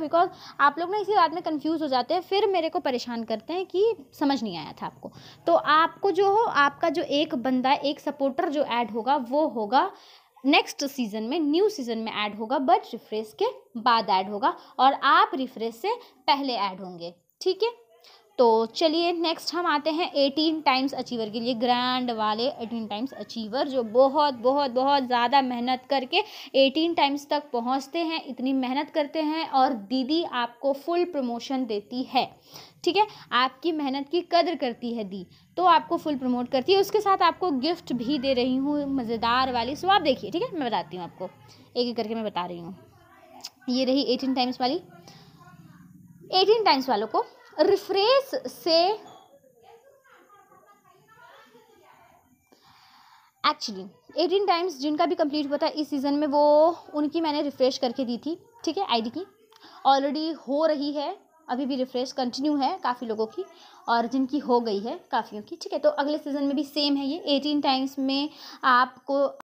because आप लोग ना इसी बात में कंफ्यूज हो जाते हैं फिर मेरे को परेशान करते हैं कि समझ नहीं आया था आपको तो आपको जो हो आपका जो एक बंदा एक सपोर्टर जो ऐड होगा वो होगा नेक्स्ट सीजन में न्यू सीजन में ऐड होगा बट रिफ्रेश के बाद ऐड होगा और आप रिफ्रेश से पहले ऐड होंगे ठीक है तो चलिए नेक्स्ट हम आते हैं एटीन टाइम्स अचीवर के लिए ग्रैंड वाले एटीन टाइम्स अचीवर जो बहुत बहुत बहुत ज़्यादा मेहनत करके एटीन टाइम्स तक पहुँचते हैं इतनी मेहनत करते हैं और दीदी आपको फुल प्रमोशन देती है ठीक है आपकी मेहनत की कदर करती है दी तो आपको फुल प्रमोट करती है उसके साथ आपको गिफ्ट भी दे रही हूँ मज़ेदार वाली सो आप देखिए ठीक है मैं बताती हूँ आपको एक एक करके मैं बता रही हूँ ये रही एटीन टाइम्स वाली एटीन टाइम्स वालों को रिफ्रेस से एक्चुअली एटीन टाइम्स जिनका भी कंप्लीट हुआ था इस सीज़न में वो उनकी मैंने रिफ़्रेश करके दी थी ठीक है आईडी की ऑलरेडी हो रही है अभी भी रिफ़्रेश कंटिन्यू है काफ़ी लोगों की और जिनकी हो गई है काफ़ियों की ठीक है तो अगले सीज़न में भी सेम है ये एटीन टाइम्स में आपको